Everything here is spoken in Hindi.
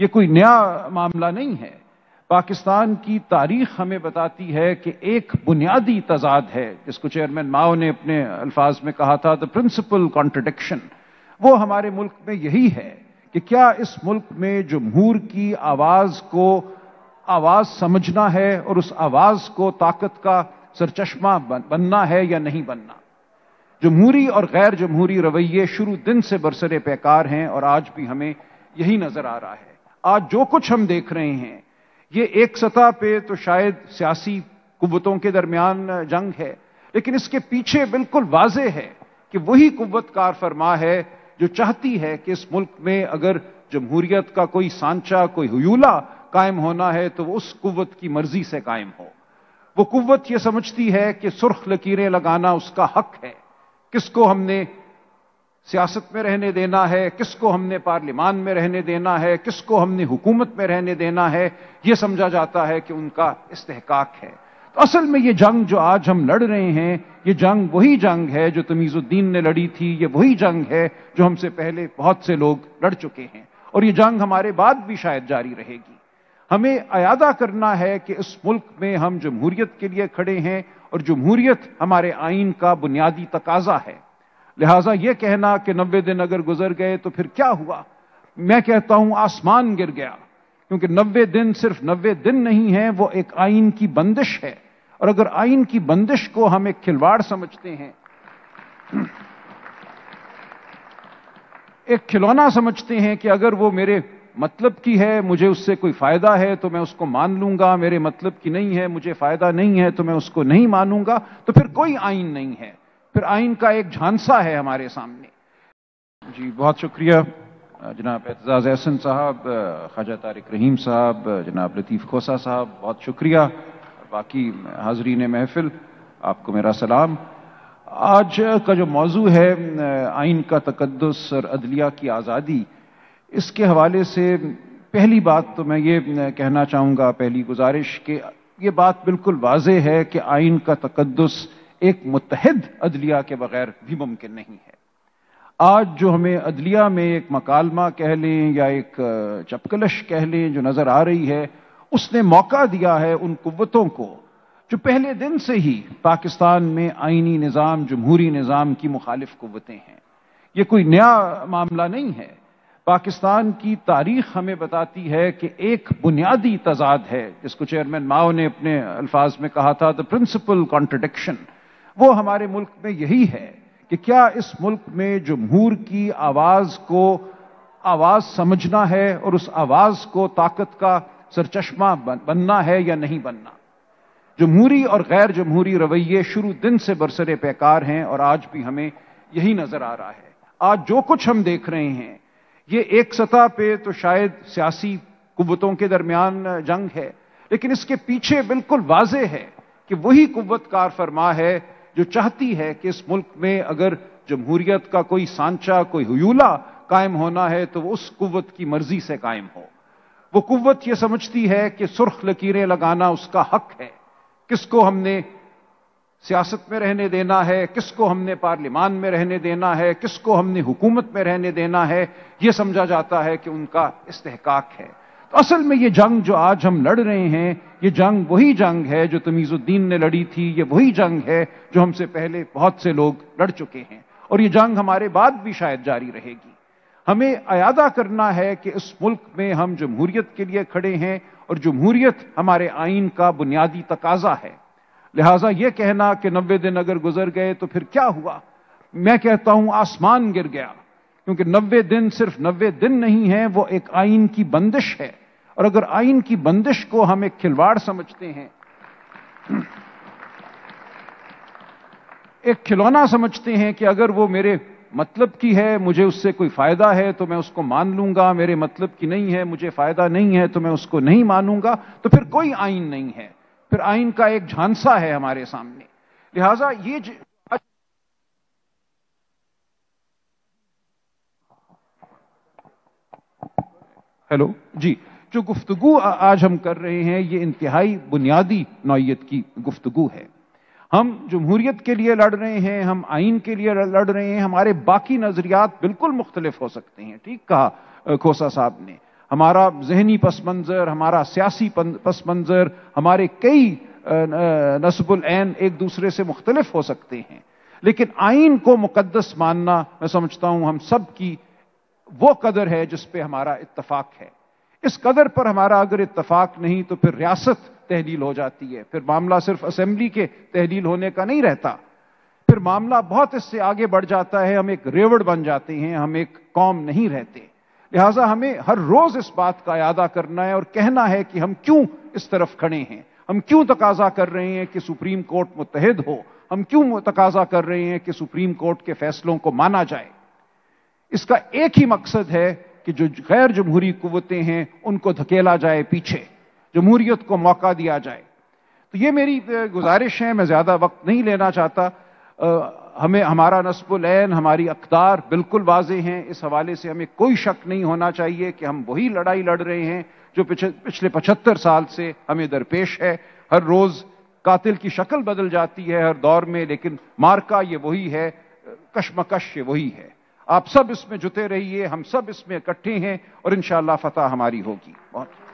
ये कोई नया मामला नहीं है पाकिस्तान की तारीख हमें बताती है कि एक बुनियादी तजाद है जिसको चेयरमैन माओ ने अपने अल्फाज में कहा था द प्रिंसिपल कॉन्ट्रडिक्शन वो हमारे मुल्क में यही है कि क्या इस मुल्क में जमहूर की आवाज़ को आवाज़ समझना है और उस आवाज़ को ताकत का सरचश्मा बनना है या नहीं बनना जमहूरी और गैर जमहूरी रवैये शुरू दिन से बरसरे पैकार हैं और आज भी हमें यही नजर आ रहा है आज जो कुछ हम देख रहे हैं ये एक सतह पे तो शायद सियासी कुतों के दरमियान जंग है लेकिन इसके पीछे बिल्कुल वाजे है कि वही कुत कार फरमा है जो चाहती है कि इस मुल्क में अगर जमहूरियत का कोई सांचा कोई हयूला कायम होना है तो उस कुत की मर्जी से कायम हो वो कुत ये समझती है कि सुर्ख लकीरें लगाना उसका हक है किसको हमने सियासत में रहने देना है किसको हमने पार्लियामान में रहने देना है किसको हमने हुकूमत में रहने देना है ये समझा जाता है कि उनका इस्तेक है तो असल में ये जंग जो आज हम लड़ रहे हैं ये जंग वही जंग है जो तमीज़ुद्दीन ने लड़ी थी ये वही जंग है जो हमसे पहले बहुत से लोग लड़ चुके हैं और ये जंग हमारे बाद भी शायद जारी रहेगी हमें अयादा करना है कि इस मुल्क में हम जमहूरियत के लिए खड़े हैं और जमहूरियत हमारे आइन का बुनियादी तकाजा है लिहाजा यह कहना कि नब्बे दिन अगर गुजर गए तो फिर क्या हुआ मैं कहता हूं आसमान गिर गया क्योंकि नब्बे दिन सिर्फ नब्बे दिन नहीं है वो एक आइन की बंदिश है और अगर आइन की बंदिश को हम एक खिलवाड़ समझते हैं एक खिलौना समझते हैं कि अगर वो मेरे मतलब की है मुझे उससे कोई फायदा है तो मैं उसको मान लूंगा मेरे मतलब की नहीं है मुझे फायदा नहीं है तो मैं उसको नहीं मानूंगा तो फिर कोई आइन नहीं है फिर आइन का एक झांसा है हमारे सामने जी बहुत शुक्रिया जनाब एतजाज़ एहसन साहब ख्वाजा तारिक रहीम साहब जनाब लतीफ़ खोसा साहब बहुत शुक्रिया बाकी हाजरीन महफिल आपको मेरा सलाम आज का जो मौजू है आइन का तकदस और अदलिया की आज़ादी इसके हवाले से पहली बात तो मैं ये कहना चाहूँगा पहली गुजारिश कि ये बात बिल्कुल वाज है कि आइन का तकदस एक मुतहद अदलिया के बगैर भी मुमकिन नहीं है आज जो हमें अदलिया में एक मकालमा कह लें या एक चपकलश कह लें जो नजर आ रही है उसने मौका दिया है उन कुतों को जो पहले दिन से ही पाकिस्तान में आइनी निज़ाम जमहूरी निज़ाम की मुखालिफ कुतें हैं ये कोई नया मामला नहीं है पाकिस्तान की तारीख हमें बताती है कि एक बुनियादी तजाद है जिसको चेयरमैन माओ ने अपने अल्फाज में कहा था द प्रिंसिपल कॉन्ट्रडिक्शन वो हमारे मुल्क में यही है कि क्या इस मुल्क में जमहूर की आवाज को आवाज समझना है और उस आवाज को ताकत का सरचश्मा बनना है या नहीं बनना जमहूरी और गैर जमहूरी रवैये शुरू दिन से बरसरे पैकार हैं और आज भी हमें यही नजर आ रहा है आज जो कुछ हम देख रहे हैं ये एक सतह पे तो शायद सियासी कुतों के दरमियान जंग है लेकिन इसके पीछे बिल्कुल वाजे है कि वही कुत कार फरमा है जो चाहती है कि इस मुल्क में अगर जमहूरियत का कोई सांचा कोई हयूला कायम होना है तो वो उस कुत की मर्जी से कायम हो वो कुत ये समझती है कि सुर्ख लकीरें लगाना उसका हक है किसको हमने सियासत में रहने देना है किसको हमने पार्लियामान में रहने देना है किसको हमने हुकूमत में रहने देना है यह समझा जाता है कि उनका इस्तेहकाक है तो असल में ये जंग जो आज हम लड़ रहे हैं ये जंग वही जंग है जो तमीज़ुद्दीन ने लड़ी थी ये वही जंग है जो हमसे पहले बहुत से लोग लड़ चुके हैं और ये जंग हमारे बाद भी शायद जारी रहेगी हमें अदा करना है कि इस मुल्क में हम जमहूरियत के लिए खड़े हैं और जमहूरियत हमारे आइन का बुनियादी तकाजा है लिहाजा ये कहना कि नब्बे दिन अगर गुजर गए तो फिर क्या हुआ मैं कहता हूं आसमान गिर गया क्योंकि नब्बे दिन सिर्फ नब्बे दिन नहीं है वो एक आइन की बंदिश है और अगर आइन की बंदिश को हम एक खिलवाड़ समझते हैं एक खिलौना समझते हैं कि अगर वो मेरे मतलब की है मुझे उससे कोई फायदा है तो मैं उसको मान लूंगा मेरे मतलब की नहीं है मुझे फायदा नहीं है तो मैं उसको नहीं मानूंगा तो फिर कोई आइन नहीं है फिर आइन का एक झांसा है हमारे सामने लिहाजा ये हेलो जी जो गुफ्तगु आज हम कर रहे हैं ये इंतहाई बुनियादी नौीयत की गुफ्तगु है हम जमहूरियत के लिए लड़ रहे हैं हम आइन के लिए लड़ रहे हैं हमारे बाकी नज़रियात बिल्कुल मुख्तलिफ हो सकते हैं ठीक कहा खोसा साहब ने हमारा जहनी पस मंज़र हमारा सियासी पस मंज़र हमारे कई नसबुलैन एक दूसरे से मुख्तलिफ हो सकते हैं लेकिन आइन को मुकदस मानना मैं समझता हूं हम सब की वो कदर है जिस पे हमारा इत्तफाक है इस कदर पर हमारा अगर इत्तफाक नहीं तो फिर रियासत तहलील हो जाती है फिर मामला सिर्फ असेंबली के तहलील होने का नहीं रहता फिर मामला बहुत इससे आगे बढ़ जाता है हम एक रेवड़ बन जाते हैं हम एक कौम नहीं रहते लिहाजा हमें हर रोज इस बात का अदा करना है और कहना है कि हम क्यों इस तरफ खड़े हैं हम क्यों तकाजा कर रहे हैं कि सुप्रीम कोर्ट मुतहद हो हम क्यों तकाजा कर रहे हैं कि सुप्रीम कोर्ट के फैसलों को माना जाए इसका एक ही मकसद है कि जो गैर जमहूरी कुतें हैं उनको धकेला जाए पीछे जमहूरियत को मौका दिया जाए तो ये मेरी गुजारिश है मैं ज़्यादा वक्त नहीं लेना चाहता आ, हमें हमारा नस्बुलैन हमारी अकदार बिल्कुल वाजे हैं इस हवाले से हमें कोई शक नहीं होना चाहिए कि हम वही लड़ाई लड़ रहे हैं जो पिछले पचहत्तर साल से हमें दरपेश है हर रोज़ कातिल की शक्ल बदल जाती है हर दौर में लेकिन मार्का ये वही है कशमकश ये वही है आप सब इसमें जुटे रहिए हम सब इसमें इकट्ठे हैं और इन फतह हमारी होगी बहुत